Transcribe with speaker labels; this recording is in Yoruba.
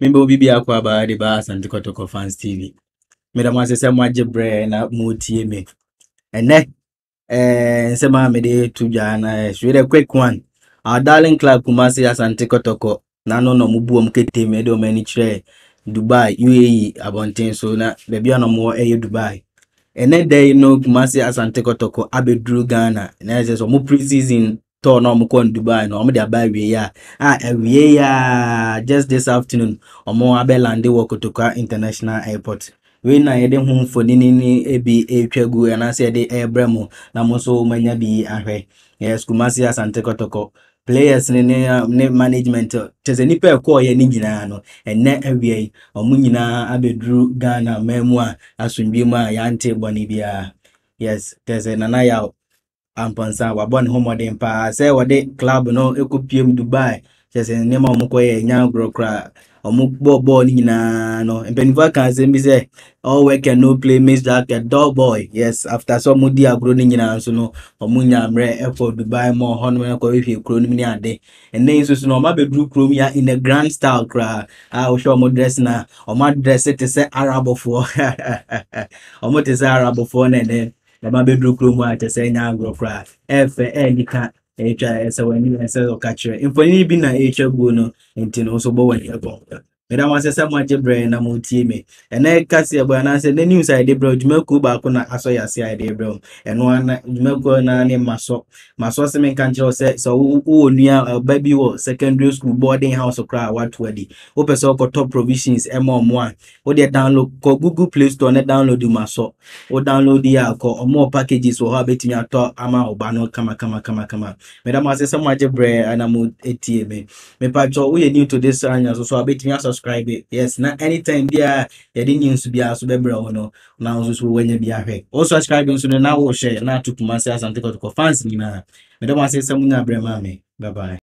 Speaker 1: Mimbo Bibi bi akɔ abaa de ba asante kɔtɔkɔ fans tv meda mo ase sɛ mo na motie me ɛnɛ eh, nsɛm a mede to na hwee quick one our darling club kumase asante kɔtɔkɔ na e, no na mubu bu ɔmo ketem ɛde ɔmo dubai uae abɔnten so na baabi a mwa ɔmo eh, dubai ene dɛ no kumase asante kɔtɔkɔ abɛduru ghana na ɛsɛ sɛ ɔmo pre season tour na ɔmokɔ no dubai no ɔmo de aba awie a a awie a just this afternoon ɔmo abɛlande wɔ kotokwa international airport wei na yɛde ho mfonini ne bi ɛretwa gu anaasɛ yɛde ɛrebrɛ mu na mo nso manya bi ahwɛ yɛ sukumase asante kɔtɔkɔ players ne ne ne management kyɛ sɛ nipa ɛkɔɔyɛ ne nyinaa no ɛnɛ awia yi ɔmo nyinaa abɛduru ghana man mu a asomdwe mu a yɛante bɔne biara yes kyɛ sɛ nana yaw ampansa wabɔ ne ho mmɔden paa sɛ wɔde club no kɔpiem dubai kyɛ sɛ nneɛma a ɔmokɔyɛ ɛnya agorɔ koraa ɔmo bɔɔ bɔɔl no nyinaa no mpanimfoɔ aka asɛm bi sɛ all work and no play makes like a dull boy yes after sɛ ɔmo di agorɔ no nyinaa nso no ɔmo nya mmerɛ ɛkɔ dubai ma ɔhɔnom ɛkɔhwehwɛ kuro no mu ne ade ɛnɛ nso so no ɔmo abɛduru kurom ya in a grand style koraa a wohwɛ ɔmo dress na ɔmo adresse te sɛ arabfoɔ ɔmo te sɛ arabfoɔ na ɛnɛ ɛma bɛduru kurom a kyɛ sɛ ɛnya agorɔ koraa ɛfɛ ɛnika ɛtwa ɛsɛ w'ani ɛsɛ ɔka kyerɛ mfonini bi na ɛtwa guo no nti no nso bɔ w'ani ɛbɔ meda mo ase sɛ mo agye brɛ na mo tie me ɛnɛ kasi ɛbɔ anaasɛ ne news a yɛde brɛ dwumakuo baako na asɔ yɛ ase a yɛde brɛ o ɛno ana dwumakuo na ne masɔ masɔ se menka nkyerɛ uh, wo sɛ sɛ wowɔ nua ɔba bi wɔ secondary school boarding house koraa a wato adi wopɛ sɛ wokɔtɔ provisions ɛma ɔmo a wodeɛ download kɔ google play store ne download masɔ wo download yi a kɔ ɔmo packages wɔ hɔ a bɛtumi atɔ ama ɔba no kamakamakamakama meda mo ase sɛ mo agye brɛ na mo tie me mepatwɔ woyɛ new to this channel so so a bɛtumi asɔ subscribe yes na anytime biara yɛde news biara so bɛbrɛ wo no na wo nso so also bi ahwɛ wo subscribe nso no na wohyɛ na ato kuma sɛ asante kɔtɔkɔ fans nyinaa medɛ mo ase sɛ monya aberɛ maa me bye bye